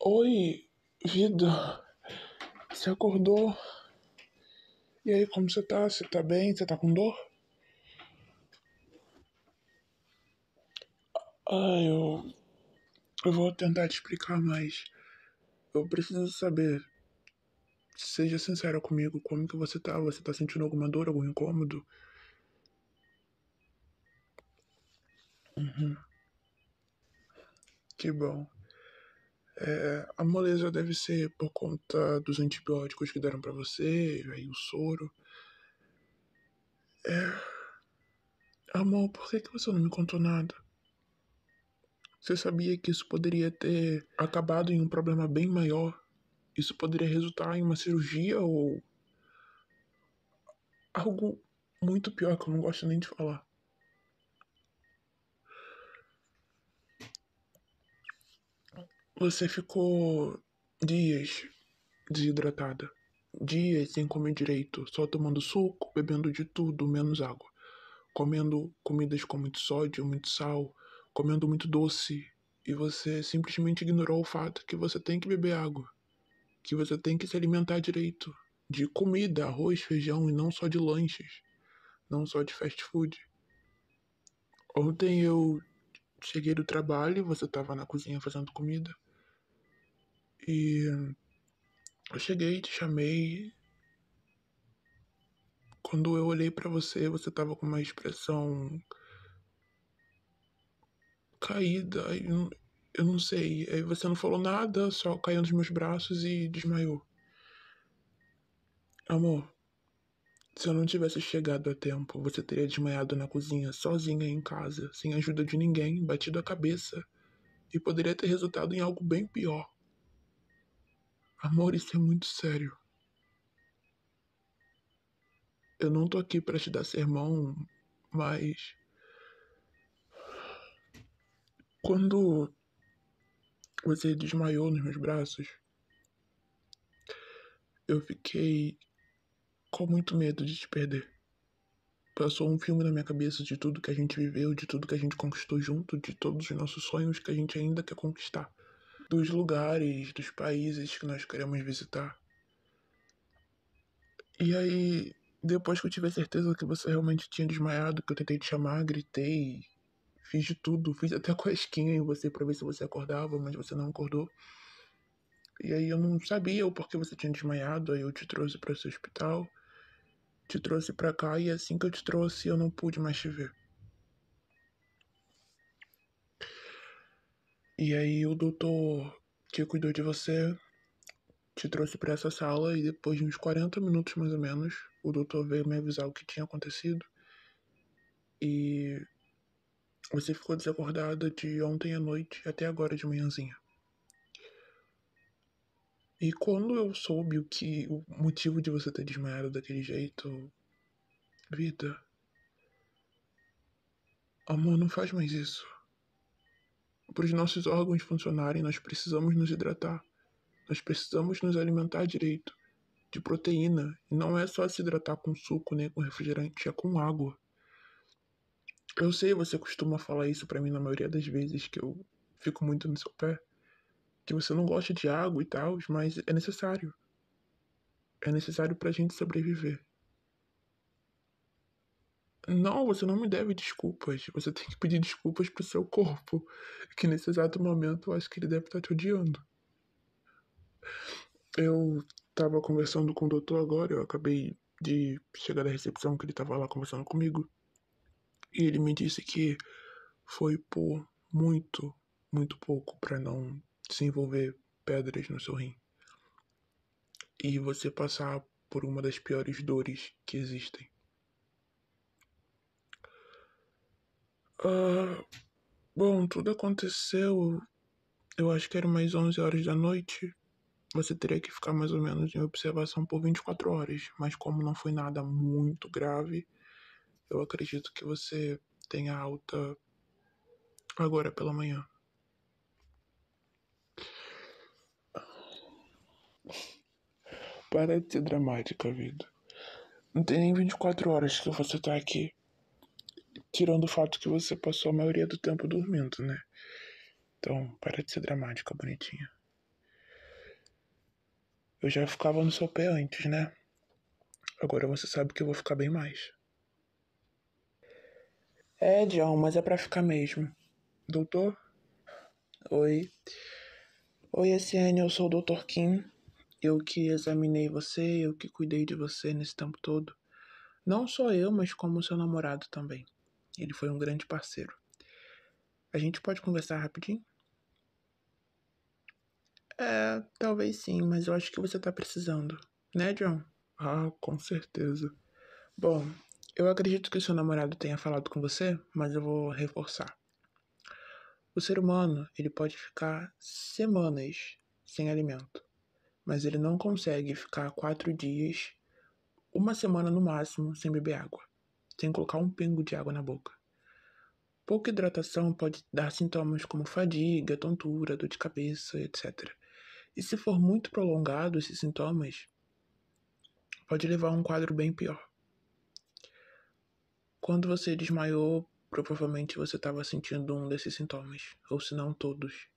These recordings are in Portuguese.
Oi, vida. Você acordou? E aí, como você tá? Você tá bem? Você tá com dor? Ah, eu. Eu vou tentar te explicar, mas. Eu preciso saber. Seja sincera comigo, como que você tá? Você tá sentindo alguma dor, algum incômodo? Uhum. Que bom. É, a moleza deve ser por conta dos antibióticos que deram para você, aí o soro. É... Amor, por que, que você não me contou nada? Você sabia que isso poderia ter acabado em um problema bem maior? Isso poderia resultar em uma cirurgia ou. algo muito pior que eu não gosto nem de falar. Você ficou dias desidratada. Dias sem comer direito, só tomando suco, bebendo de tudo, menos água. Comendo comidas com muito sódio, muito sal, comendo muito doce. E você simplesmente ignorou o fato que você tem que beber água. Que você tem que se alimentar direito. De comida, arroz, feijão e não só de lanches. Não só de fast food. Ontem eu cheguei do trabalho, você estava na cozinha fazendo comida. E eu cheguei, te chamei. Quando eu olhei para você, você tava com uma expressão caída. Eu não sei. Aí você não falou nada, só caiu nos meus braços e desmaiou. Amor, se eu não tivesse chegado a tempo, você teria desmaiado na cozinha, sozinha em casa, sem ajuda de ninguém, batido a cabeça, e poderia ter resultado em algo bem pior. Amor, isso é muito sério. Eu não tô aqui para te dar sermão, mas. Quando você desmaiou nos meus braços, eu fiquei com muito medo de te perder. Passou um filme na minha cabeça de tudo que a gente viveu, de tudo que a gente conquistou junto, de todos os nossos sonhos que a gente ainda quer conquistar dos lugares, dos países que nós queremos visitar. E aí, depois que eu tive a certeza que você realmente tinha desmaiado, que eu tentei te chamar, gritei, fiz de tudo, fiz até cosquinha em você para ver se você acordava, mas você não acordou. E aí eu não sabia o porquê você tinha desmaiado, aí eu te trouxe para esse hospital, te trouxe para cá e assim que eu te trouxe eu não pude mais te ver. E aí o doutor que cuidou de você te trouxe para essa sala e depois de uns 40 minutos mais ou menos, o doutor veio me avisar o que tinha acontecido. E você ficou desacordada de ontem à noite até agora de manhãzinha. E quando eu soube o que o motivo de você ter desmaiado daquele jeito, vida. Amor, não faz mais isso para os nossos órgãos funcionarem, nós precisamos nos hidratar. Nós precisamos nos alimentar direito, de proteína. E não é só se hidratar com suco, nem né, com refrigerante, é com água. Eu sei, você costuma falar isso para mim na maioria das vezes que eu fico muito no seu pé. Que você não gosta de água e tal, mas é necessário. É necessário para a gente sobreviver. Não, você não me deve desculpas. Você tem que pedir desculpas pro seu corpo, que nesse exato momento eu acho que ele deve estar tá te odiando. Eu tava conversando com o doutor agora, eu acabei de chegar da recepção que ele tava lá conversando comigo. E ele me disse que foi por muito, muito pouco para não desenvolver pedras no seu rim. E você passar por uma das piores dores que existem. Ah, bom, tudo aconteceu. Eu acho que era mais 11 horas da noite. Você teria que ficar mais ou menos em observação por 24 horas. Mas, como não foi nada muito grave, eu acredito que você tenha alta agora pela manhã. Para de ser dramática, vida. Não tem nem 24 horas que você tá aqui. Tirando o fato que você passou a maioria do tempo dormindo, né? Então, para de ser dramática, bonitinha. Eu já ficava no seu pé antes, né? Agora você sabe que eu vou ficar bem mais. É, John, mas é pra ficar mesmo. Doutor? Oi. Oi, SN, eu sou o Dr. Kim. Eu que examinei você, eu que cuidei de você nesse tempo todo. Não só eu, mas como seu namorado também. Ele foi um grande parceiro. A gente pode conversar rapidinho? É, talvez sim, mas eu acho que você tá precisando, né, John? Ah, com certeza. Bom, eu acredito que seu namorado tenha falado com você, mas eu vou reforçar. O ser humano, ele pode ficar semanas sem alimento, mas ele não consegue ficar quatro dias, uma semana no máximo, sem beber água sem colocar um pingo de água na boca. Pouca hidratação pode dar sintomas como fadiga, tontura, dor de cabeça, etc. E se for muito prolongado esses sintomas, pode levar a um quadro bem pior. Quando você desmaiou, provavelmente você estava sentindo um desses sintomas, ou se não todos.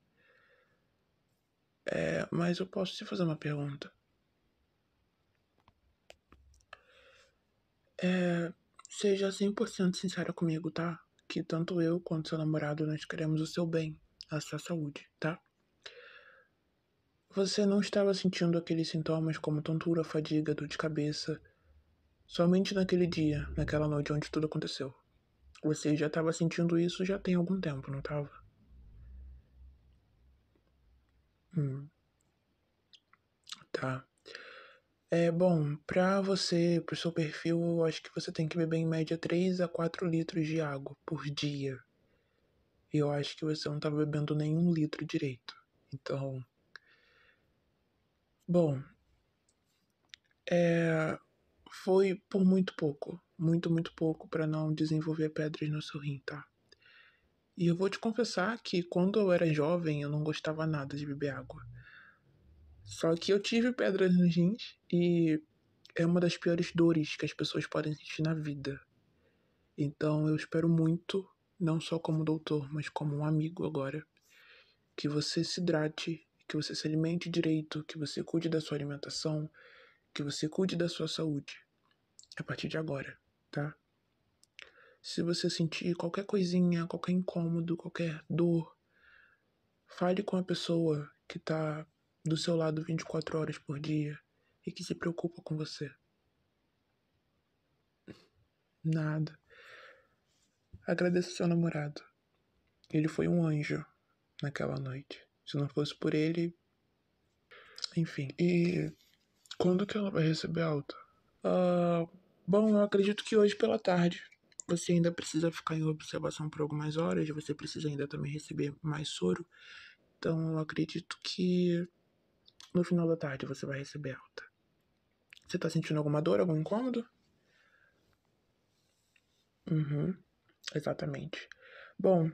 É, mas eu posso te fazer uma pergunta. É, Seja 100% sincera comigo, tá? Que tanto eu quanto seu namorado nós queremos o seu bem, a sua saúde, tá? Você não estava sentindo aqueles sintomas como tontura, fadiga, dor de cabeça, somente naquele dia, naquela noite onde tudo aconteceu. Você já estava sentindo isso já tem algum tempo, não estava? Hum. Tá. É, bom, para você, pro seu perfil, eu acho que você tem que beber em média 3 a 4 litros de água por dia. E eu acho que você não tá bebendo nenhum litro direito. Então. Bom. É, foi por muito pouco. Muito, muito pouco para não desenvolver pedras no seu rim, tá? E eu vou te confessar que quando eu era jovem eu não gostava nada de beber água. Só que eu tive pedras nos rins e é uma das piores dores que as pessoas podem sentir na vida. Então eu espero muito, não só como doutor, mas como um amigo agora, que você se hidrate, que você se alimente direito, que você cuide da sua alimentação, que você cuide da sua saúde. A partir de agora, tá? Se você sentir qualquer coisinha, qualquer incômodo, qualquer dor, fale com a pessoa que tá do seu lado 24 horas por dia e que se preocupa com você. Nada. Agradeço seu namorado. Ele foi um anjo naquela noite. Se não fosse por ele. Enfim. E quando que ela vai receber alta? Uh, bom, eu acredito que hoje pela tarde. Você ainda precisa ficar em observação por algumas horas. Você precisa ainda também receber mais soro. Então eu acredito que no final da tarde você vai receber alta. Você tá sentindo alguma dor, algum incômodo? Uhum, exatamente. Bom,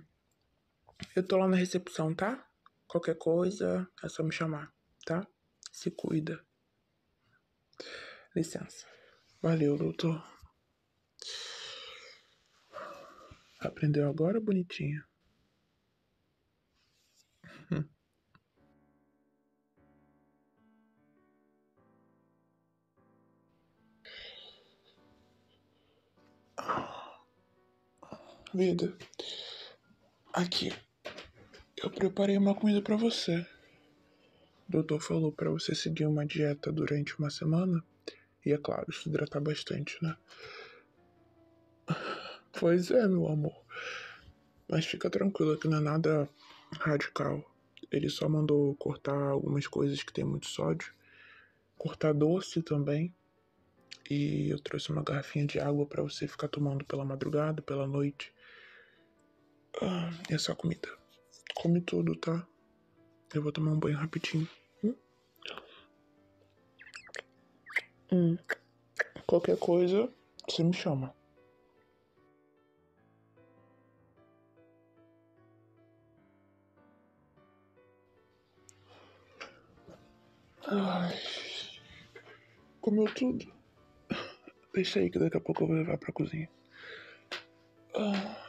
eu tô lá na recepção, tá? Qualquer coisa é só me chamar, tá? Se cuida. Licença. Valeu, doutor. Aprendeu agora, bonitinha? Vida, aqui, eu preparei uma comida para você. O doutor falou para você seguir uma dieta durante uma semana e, é claro, se hidratar bastante, né? Pois é, meu amor. Mas fica tranquilo, que não é nada radical. Ele só mandou cortar algumas coisas que tem muito sódio, cortar doce também. E eu trouxe uma garrafinha de água para você ficar tomando pela madrugada, pela noite. Ah, essa comida. Come tudo, tá? Eu vou tomar um banho rapidinho. Hum? Hum. Qualquer coisa, você me chama. Ai, comeu tudo. Deixa aí que daqui a pouco eu vou levar pra cozinha. Ah.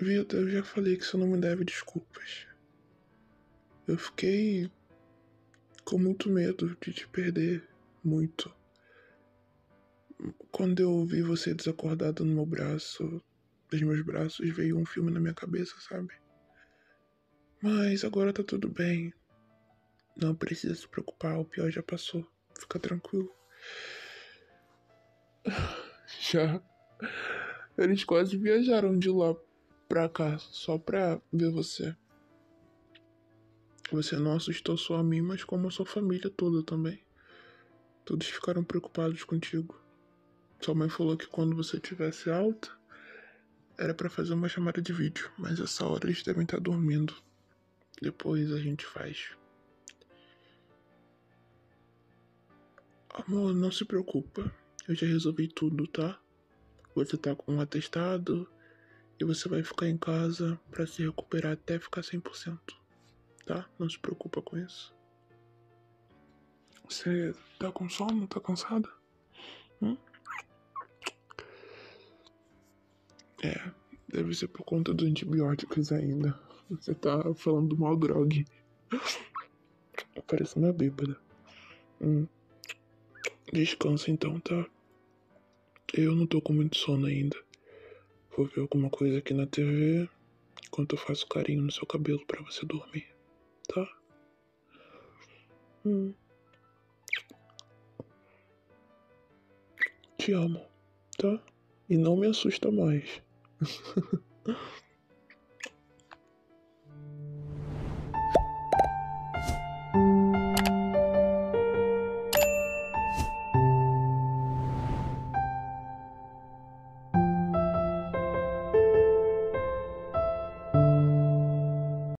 Vida, eu já falei que você não me deve desculpas. Eu fiquei com muito medo de te perder muito. Quando eu ouvi você desacordada no meu braço, dos meus braços, veio um filme na minha cabeça, sabe? Mas agora tá tudo bem. Não precisa se preocupar, o pior já passou. Fica tranquilo. Já. Eles quase viajaram de lá pra cá só pra ver você. Você é não assustou só a mim, mas como a sua família toda também. Todos ficaram preocupados contigo. Sua mãe falou que quando você tivesse alta, era para fazer uma chamada de vídeo, mas essa hora eles devem estar tá dormindo. Depois a gente faz. Amor, não se preocupa. Eu já resolvi tudo, tá? Você tá com um atestado, e você vai ficar em casa para se recuperar até ficar 100%, tá? Não se preocupa com isso. Você tá com sono? Tá cansada? Hum? É, deve ser por conta dos antibióticos ainda. Você tá falando do mal grog. Tá parecendo uma bêbada. Hum. Descansa então, tá? Eu não tô com muito sono ainda. Vou ver alguma coisa aqui na TV enquanto eu faço carinho no seu cabelo para você dormir, tá? Hum. Te amo, tá? E não me assusta mais.